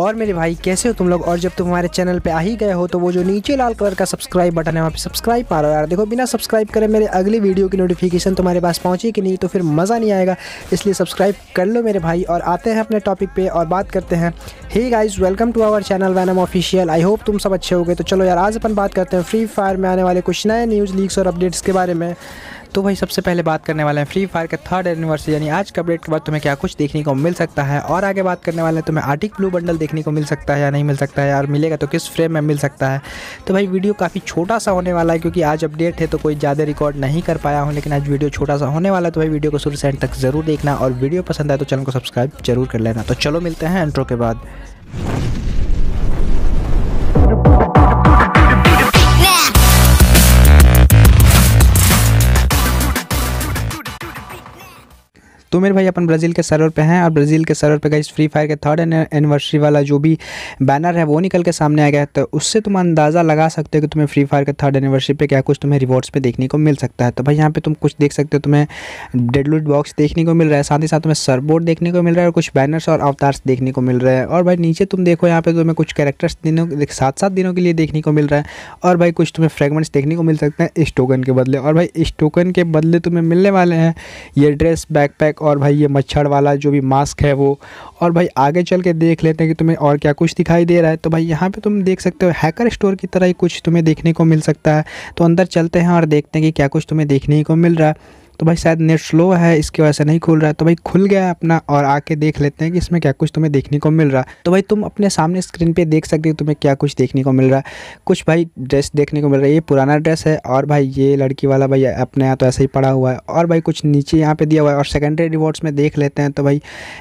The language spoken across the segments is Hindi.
और मेरे भाई कैसे हो तुम लोग और जब तुम हमारे चैनल पे आ ही गए हो तो वो जो नीचे लाल कलर का सब्सक्राइब बटन है वहाँ पे सब्सक्राइब हो यार देखो बिना सब्सक्राइब करें मेरे अगली वीडियो की नोटिफिकेशन तुम्हारे पास पहुँची कि नहीं तो फिर मज़ा नहीं आएगा इसलिए सब्सक्राइब कर लो मेरे भाई और आते हैं अपने टॉपिक पर और बात करते हैं hey guys welcome to our channel वैनम ऑफिशियल आई होप तुम सब अच्छे हो गए तो चलो यार आज अपन बात करते हैं फ्री फायर में आने वाले कुछ नए न्यूज़ लीक्स और अपडेट्स के बारे में तो भाई सबसे पहले बात करने वाले हैं फ्री फायर के थर्ड एनिवर्सरी यानी आज के अपडेट के बाद तुम्हें क्या कुछ देखने को मिल सकता है और आगे बात करने वाले हैं तुम्हें आर्टिक ब्लू बंडल देखने को मिल सकता है या नहीं मिल सकता है और मिलेगा तो किस फ्रेम में मिल सकता है तो भाई वीडियो काफ़ी छोटा सा होने वाला है क्योंकि आज अपडेट है तो कोई ज़्यादा रिकॉर्ड नहीं कर पाया हूँ लेकिन आज वीडियो छोटा सा होने वाला है तो भाई वीडियो को शुरू से एंड तक ज़रूर देखना और वीडियो पसंद आए तो चैनल को सब्सक्राइब जरूर कर लेना तो चलो मिलते हैं एंट्रो के बाद तो मेरे भाई अपन ब्राज़ील के सर्वर पे हैं और ब्राज़ील के सर्वर पे गई फ्री फायर के थर्ड एनिवर्सरी वाला जो भी बैनर है वो निकल के सामने आ गया तो उससे तुम अंदाज़ा लगा सकते हो कि तुम्हें फ्री फायर के थर्ड एनिवर्सरी पे क्या कुछ तुम्हें रिवॉर्ड्स पे देखने को मिल सकता है तो भाई यहाँ पे तुम कुछ देख सकते हो तुम्हें लुड बॉक्स देखने को मिल रहा है साथ ही साथ तुम्हें सरबोर्ड देखने को मिल रहा है और कुछ बैनर्स और अवतार्स देखने को मिल रहे हैं और भाई नीचे तुम देखो यहाँ पे तो तुम्हें कुछ कैरेक्टर्स दिनों सात सात दिनों के लिए देखने को मिल रहा है और भाई कुछ तुम्हें फ्रेगमेंट्स देखने को मिल सकते हैं इस टोकन के बदले और भाई इस टोकन के बदले तुम्हें मिलने वाले हैं ये ड्रेस बैकपैक और भाई ये मच्छर वाला जो भी मास्क है वो और भाई आगे चल के देख लेते हैं कि तुम्हें और क्या कुछ दिखाई दे रहा है तो भाई यहाँ पे तुम देख सकते हो हैकर स्टोर की तरह ही कुछ तुम्हें देखने को मिल सकता है तो अंदर चलते हैं और देखते हैं कि क्या कुछ तुम्हें देखने को मिल रहा है तो भाई शायद नेट स्लो है इसकी वजह से नहीं खुल रहा है तो भाई खुल गया अपना और आके देख लेते हैं कि इसमें क्या कुछ तुम्हें देखने को मिल रहा है तो भाई तुम अपने सामने स्क्रीन पर देख सकते हो तुम्हें क्या कुछ देखने को मिल रहा है कुछ भाई ड्रेस देखने को मिल रहा है ये पुराना ड्रेस है और भाई ये लड़की वाला भाई अपने यहाँ तो ऐसे ही पड़ा हुआ है और भाई कुछ नीचे यहाँ पर दिया हुआ है और सेकेंडरी रिवॉर्ड्स में देख लेते हैं तो भाई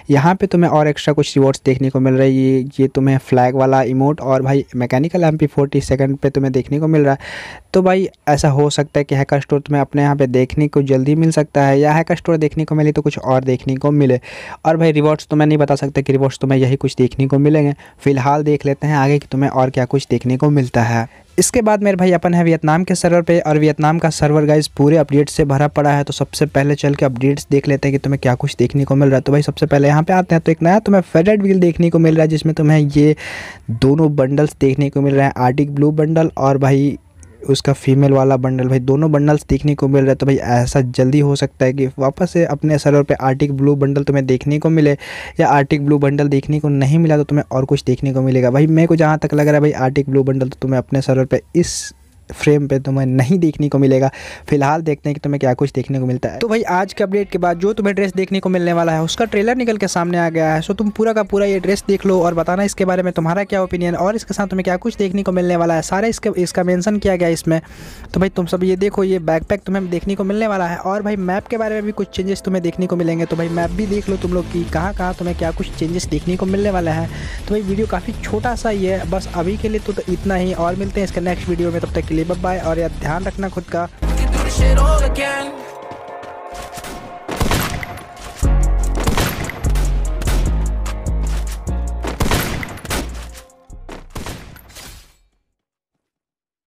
यहाँ पर तुम्हें और एक्स्ट्रा कुछ रिवॉर्ड्स देखने को मिल रहा है ये ये तुम्हें फ्लैग वाला इमोट और भाई mechanical M P forty second पर तुम्हें देखने को मिल रहा है तो भाई ऐसा हो सकता है कि हैकर स्टोर तुम्हें अपने यहाँ पर देखने को जल्दी मिल सकता है या हैकर स्टोर देखने को मिले तो कुछ और देखने को मिले और भाई रिवॉर्ड्स तो मैं नहीं बता सकता कि रिवॉर्ड्स मैं यही कुछ देखने को मिलेंगे फिलहाल देख लेते हैं आगे कि तुम्हें और क्या कुछ देखने को मिलता है इसके बाद मेरे भाई अपन है वियतनाम के सर्वर पे और वियतनाम का सर्वर गाइस पूरे अपडेट से भरा पड़ा है तो सबसे पहले चल के अपडेट्स देख लेते हैं कि तुम्हें क्या कुछ देखने को मिल रहा है तो भाई सबसे पहले यहाँ पे आते हैं तो एक नया तुम्हें फेडेड व्हील देखने को मिल रहा है जिसमें तुम्हें ये दोनों बंडल्स देखने को मिल रहे हैं आर्टिक ब्लू बंडल और भाई उसका फीमेल वाला बंडल भाई दोनों बंडल्स देखने को मिल रहा तो भाई ऐसा जल्दी हो सकता है कि वापस से अपने सर्वर पे आर्टिक ब्लू बंडल तुम्हें देखने को मिले या आर्टिक ब्लू बंडल देखने को नहीं मिला तो तुम्हें और कुछ देखने को मिलेगा भाई मेरे को जहाँ तक लग रहा है भाई आर्टिक ब्लू बंडल तो तुम्हें अपने सर्वर पर इस फ्रेम पे तुम्हें नहीं देखने को मिलेगा फिलहाल देखते हैं कि तुम्हें क्या कुछ देखने को मिलता है तो भाई आज के अपडेट के बाद जो तुम्हें ड्रेस देखने को मिलने वाला है उसका ट्रेलर निकल के सामने आ गया है सो तुम पूरा का पूरा ये ड्रेस देख लो और बताना इसके बारे में तुम्हारा क्या ओपिनियन और इसके साथ तुम्हें क्या कुछ देखने को मिलने वाला है सारा इसके इसका मैंसन किया गया इसमें तो भाई तुम सब ये देखो ये बैकपैक तुम्हें देखने को मिलने वाला है और भाई मैप के बारे में भी कुछ चेंजेस तुम्हें देखने को मिलेंगे तो भाई मैप भी देख लो तुम लोग की कहाँ कहाँ तुम्हें क्या कुछ चेंजेस देखने को मिलने वाला है तो भाई वीडियो काफ़ी छोटा सा ही है बस अभी के लिए तो, तो इतना ही और मिलते हैं इसके नेक्स्ट वीडियो में तब तक के लिए लिए बाय और याद ध्यान रखना खुद का